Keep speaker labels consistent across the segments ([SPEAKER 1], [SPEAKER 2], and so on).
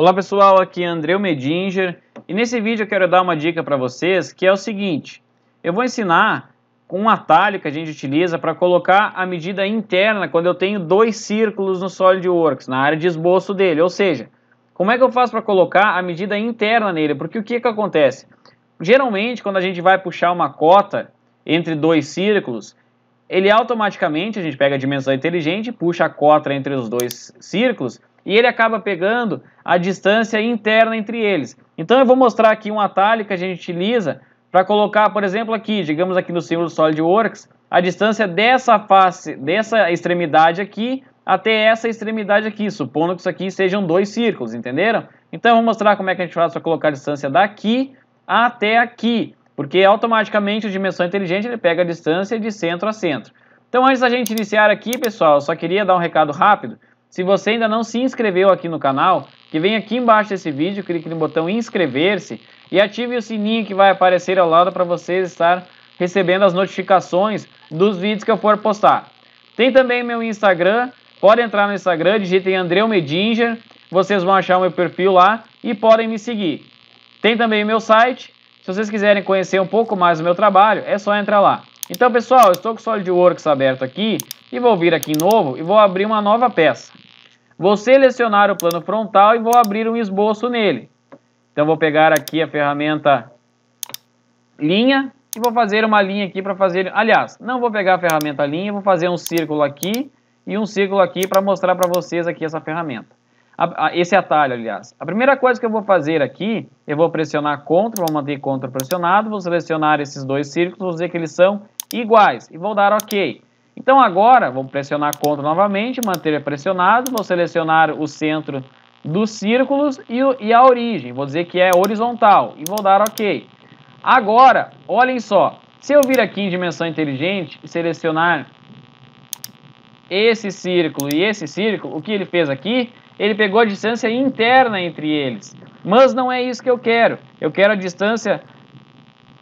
[SPEAKER 1] Olá pessoal, aqui é Andreu Medinger e nesse vídeo eu quero dar uma dica para vocês que é o seguinte, eu vou ensinar com um atalho que a gente utiliza para colocar a medida interna quando eu tenho dois círculos no SolidWorks, na área de esboço dele, ou seja, como é que eu faço para colocar a medida interna nele, porque o que que acontece? Geralmente quando a gente vai puxar uma cota entre dois círculos, ele automaticamente, a gente pega a dimensão inteligente, puxa a cota entre os dois círculos e ele acaba pegando a distância interna entre eles. Então eu vou mostrar aqui um atalho que a gente utiliza para colocar, por exemplo, aqui, digamos aqui no símbolo SolidWorks, a distância dessa face, dessa extremidade aqui até essa extremidade aqui, supondo que isso aqui sejam dois círculos, entenderam? Então eu vou mostrar como é que a gente faz para colocar a distância daqui até aqui, porque automaticamente o dimensão inteligente ele pega a distância de centro a centro. Então antes da gente iniciar aqui, pessoal, só queria dar um recado rápido. Se você ainda não se inscreveu aqui no canal, que vem aqui embaixo desse vídeo, clique no botão inscrever-se e ative o sininho que vai aparecer ao lado para você estar recebendo as notificações dos vídeos que eu for postar. Tem também meu Instagram, pode entrar no Instagram, digitem Andreu Medinger, vocês vão achar o meu perfil lá e podem me seguir. Tem também meu site, se vocês quiserem conhecer um pouco mais do meu trabalho, é só entrar lá. Então pessoal, estou com o SolidWorks aberto aqui e vou vir aqui em novo e vou abrir uma nova peça. Vou selecionar o plano frontal e vou abrir um esboço nele. Então vou pegar aqui a ferramenta linha e vou fazer uma linha aqui para fazer... Aliás, não vou pegar a ferramenta linha, vou fazer um círculo aqui e um círculo aqui para mostrar para vocês aqui essa ferramenta. Esse atalho, aliás. A primeira coisa que eu vou fazer aqui, eu vou pressionar CTRL, vou manter CTRL pressionado, vou selecionar esses dois círculos, vou dizer que eles são iguais e vou dar OK. Então agora, vou pressionar CTRL novamente, manter pressionado, vou selecionar o centro dos círculos e, e a origem. Vou dizer que é horizontal e vou dar OK. Agora, olhem só, se eu vir aqui em dimensão inteligente e selecionar esse círculo e esse círculo, o que ele fez aqui? Ele pegou a distância interna entre eles. Mas não é isso que eu quero. Eu quero a distância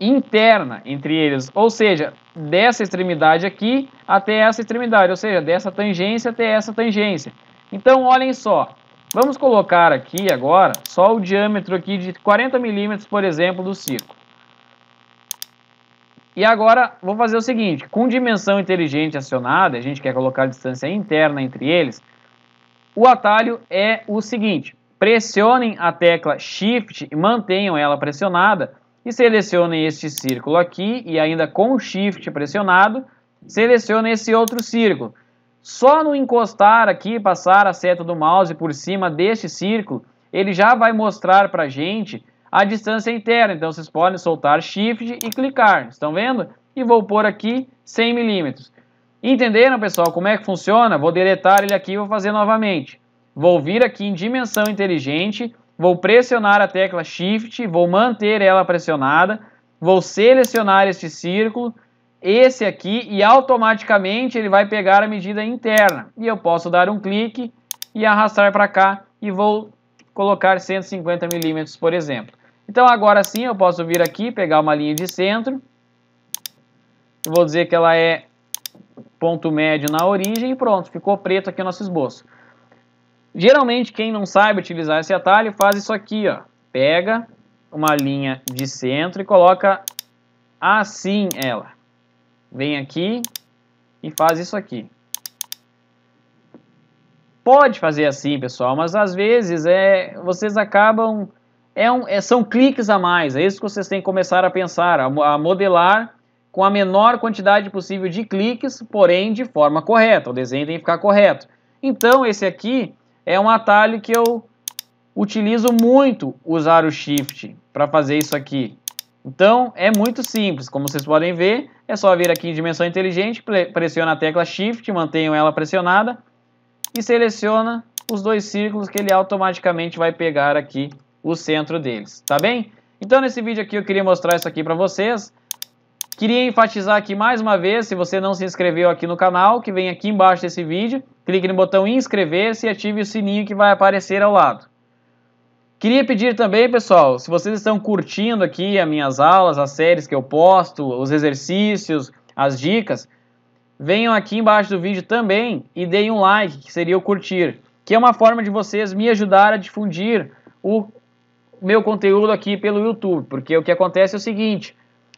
[SPEAKER 1] interna entre eles, ou seja, dessa extremidade aqui até essa extremidade, ou seja, dessa tangência até essa tangência. Então, olhem só, vamos colocar aqui agora só o diâmetro aqui de 40 milímetros, por exemplo, do círculo. E agora, vou fazer o seguinte, com dimensão inteligente acionada, a gente quer colocar a distância interna entre eles, o atalho é o seguinte, pressionem a tecla Shift e mantenham ela pressionada e selecionem este círculo aqui e ainda com o Shift pressionado, selecionem esse outro círculo. Só no encostar aqui, passar a seta do mouse por cima deste círculo, ele já vai mostrar para a gente a distância interna. Então vocês podem soltar Shift e clicar, estão vendo? E vou pôr aqui 100 milímetros. Entenderam, pessoal, como é que funciona? Vou deletar ele aqui e vou fazer novamente. Vou vir aqui em Dimensão Inteligente, vou pressionar a tecla Shift, vou manter ela pressionada, vou selecionar este círculo, esse aqui, e automaticamente ele vai pegar a medida interna. E eu posso dar um clique e arrastar para cá e vou colocar 150 milímetros, por exemplo. Então agora sim eu posso vir aqui, pegar uma linha de centro, vou dizer que ela é ponto médio na origem e pronto, ficou preto aqui o nosso esboço. Geralmente, quem não sabe utilizar esse atalho faz isso aqui, ó. Pega uma linha de centro e coloca assim ela. Vem aqui e faz isso aqui. Pode fazer assim, pessoal, mas às vezes é, vocês acabam... É um, é, são cliques a mais, é isso que vocês têm que começar a pensar, a, a modelar com a menor quantidade possível de cliques, porém de forma correta, o desenho tem que ficar correto. Então, esse aqui é um atalho que eu utilizo muito usar o Shift para fazer isso aqui. Então, é muito simples, como vocês podem ver, é só vir aqui em dimensão inteligente, pressiona a tecla Shift, mantenho ela pressionada e seleciona os dois círculos que ele automaticamente vai pegar aqui o centro deles, tá bem? Então, nesse vídeo aqui eu queria mostrar isso aqui para vocês, Queria enfatizar aqui mais uma vez, se você não se inscreveu aqui no canal, que vem aqui embaixo desse vídeo, clique no botão inscrever-se e ative o sininho que vai aparecer ao lado. Queria pedir também, pessoal, se vocês estão curtindo aqui as minhas aulas, as séries que eu posto, os exercícios, as dicas, venham aqui embaixo do vídeo também e deem um like, que seria o curtir, que é uma forma de vocês me ajudar a difundir o meu conteúdo aqui pelo YouTube, porque o que acontece é o seguinte,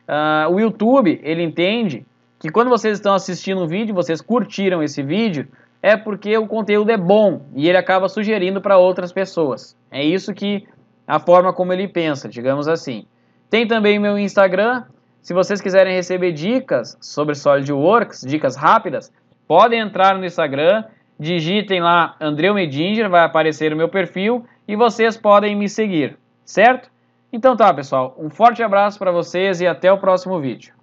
[SPEAKER 1] Uh, o YouTube, ele entende que quando vocês estão assistindo um vídeo, vocês curtiram esse vídeo, é porque o conteúdo é bom e ele acaba sugerindo para outras pessoas. É isso que a forma como ele pensa, digamos assim. Tem também o meu Instagram. Se vocês quiserem receber dicas sobre SolidWorks, dicas rápidas, podem entrar no Instagram, digitem lá Andreu Medinger, vai aparecer o meu perfil e vocês podem me seguir, certo? Então tá, pessoal. Um forte abraço para vocês e até o próximo vídeo.